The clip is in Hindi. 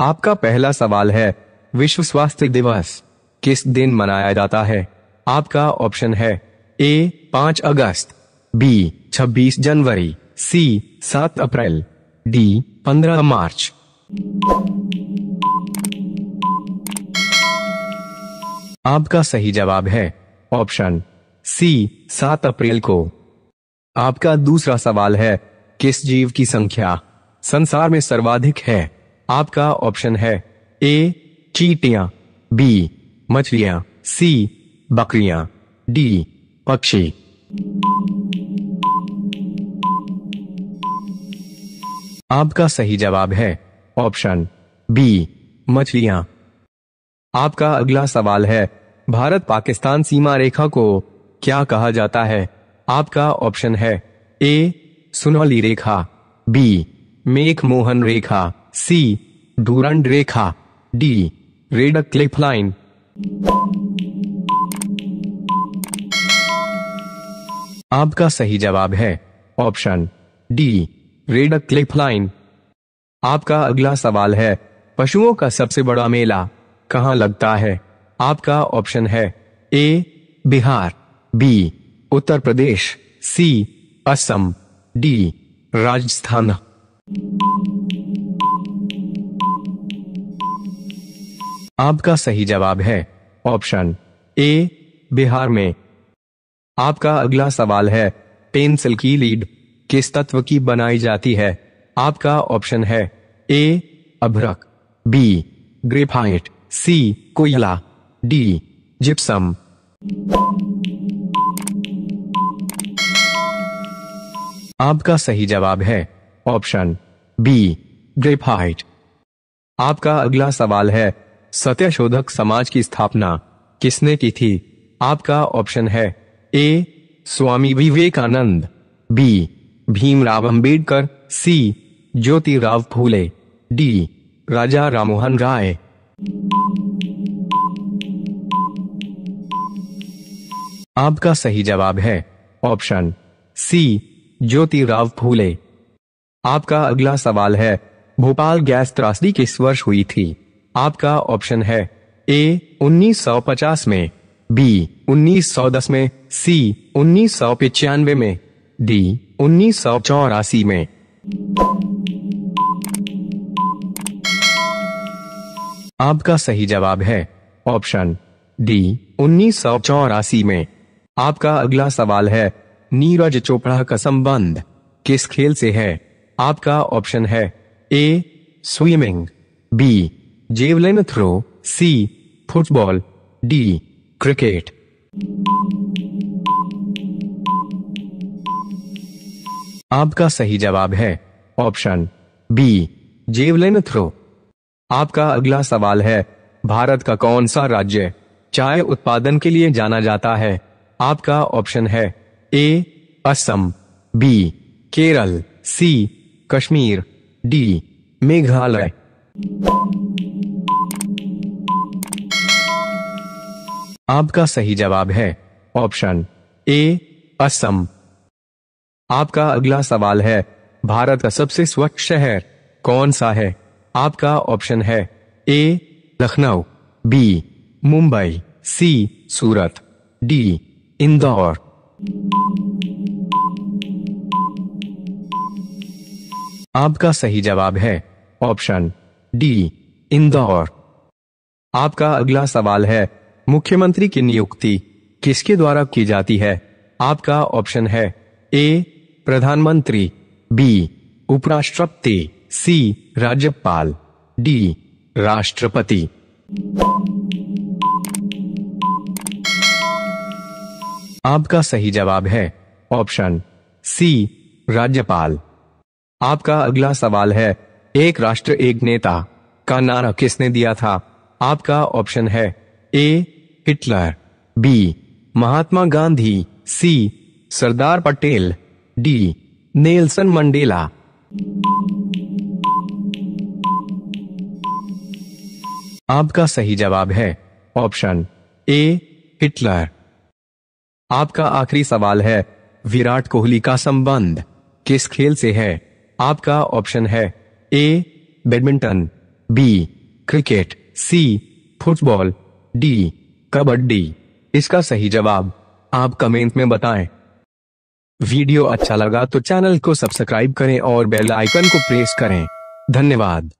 आपका पहला सवाल है विश्व स्वास्थ्य दिवस किस दिन मनाया जाता है आपका ऑप्शन है ए पांच अगस्त बी छब्बीस जनवरी सी सात अप्रैल डी पंद्रह मार्च आपका सही जवाब है ऑप्शन सी सात अप्रैल को आपका दूसरा सवाल है किस जीव की संख्या संसार में सर्वाधिक है आपका ऑप्शन है ए चीटियां बी मछलियां सी बकरियां डी पक्षी आपका सही जवाब है ऑप्शन बी मछलियां आपका अगला सवाल है भारत पाकिस्तान सीमा रेखा को क्या कहा जाता है आपका ऑप्शन है ए सुनौली रेखा बी मेघ मोहन रेखा सी धूरण रेखा डी रेड क्लिफ लाइन आपका सही जवाब है option D Radcliffe line आपका अगला सवाल है पशुओं का सबसे बड़ा मेला कहाँ लगता है आपका ऑप्शन है A Bihar B Uttar Pradesh C Assam D Rajasthan आपका सही जवाब है ऑप्शन ए बिहार में आपका अगला सवाल है पेंसिल की लीड किस तत्व की बनाई जाती है आपका ऑप्शन है ए अभ्रक बी ग्रेफाइट सी कोयला डी जिप्सम आपका सही जवाब है ऑप्शन बी ग्रेफाइट आपका अगला सवाल है सत्यशोधक समाज की स्थापना किसने की थी आपका ऑप्शन है A Swami Vivekananda B Bhimrao Ambedkar C Jyotirao Phule D Raja Rammohan Roy आपका सही जवाब है ऑप्शन सी ज्योतिराव फूले आपका अगला सवाल है भोपाल गैस त्रासदी किस वर्ष हुई थी आपका ऑप्शन है ए 1950 में बी 1910 में सी उन्नीस में डी उन्नीस चौरासी में आपका सही जवाब है ऑप्शन डी उन्नीस चौरासी में आपका अगला सवाल है नीरज चोपड़ा का संबंध किस खेल से है आपका ऑप्शन है A swimming B javelin throw C football D cricket आपका सही जवाब है ऑप्शन बी जेवलिन थ्रो आपका अगला सवाल है भारत का कौन सा राज्य चाय उत्पादन के लिए जाना जाता है आपका ऑप्शन है A Assam B Kerala C Kashmir D Meghalaya आपका सही जवाब है ऑप्शन ए असम आपका अगला सवाल है भारत का सबसे स्वच्छ शहर कौन सा है आपका ऑप्शन है A Lucknow B Mumbai C Surat D Indore आपका सही जवाब है ऑप्शन डी इंदौर आपका अगला सवाल है मुख्यमंत्री की नियुक्ति किसके द्वारा की जाती है आपका ऑप्शन है ए प्रधानमंत्री बी उपराष्ट्रपति सी राज्यपाल डी राष्ट्रपति आपका सही जवाब है ऑप्शन सी राज्यपाल आपका अगला सवाल है एक राष्ट्र एक नेता का नारा किसने दिया था आपका ऑप्शन है A Hitler B Mahatma Gandhi C Sardar Patel D Nelson Mandela आपका सही जवाब है ऑप्शन ए हिटलर आपका आखिरी सवाल है विराट कोहली का संबंध किस खेल से है आपका ऑप्शन है A badminton B cricket C football D kabaddi इसका सही जवाब आप कमेंट में बताएं वीडियो अच्छा लगा तो चैनल को सब्सक्राइब करें और बेल आइकन को प्रेस करें धन्यवाद